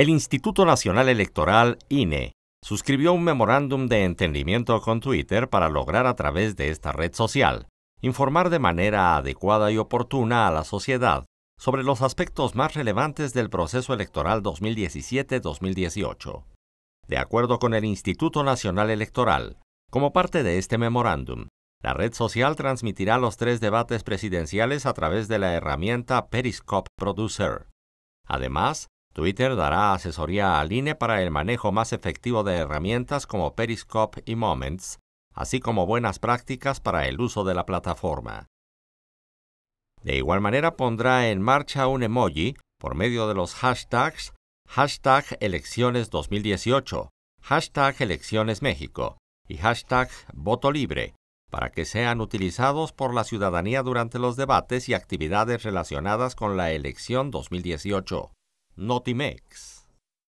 El Instituto Nacional Electoral, INE, suscribió un memorándum de entendimiento con Twitter para lograr a través de esta red social informar de manera adecuada y oportuna a la sociedad sobre los aspectos más relevantes del proceso electoral 2017-2018. De acuerdo con el Instituto Nacional Electoral, como parte de este memorándum, la red social transmitirá los tres debates presidenciales a través de la herramienta Periscope Producer. Además, Twitter dará asesoría al INE para el manejo más efectivo de herramientas como Periscope y Moments, así como buenas prácticas para el uso de la plataforma. De igual manera pondrá en marcha un emoji por medio de los hashtags hashtag elecciones 2018, hashtag elecciones México y hashtag voto libre para que sean utilizados por la ciudadanía durante los debates y actividades relacionadas con la elección 2018. Notimex.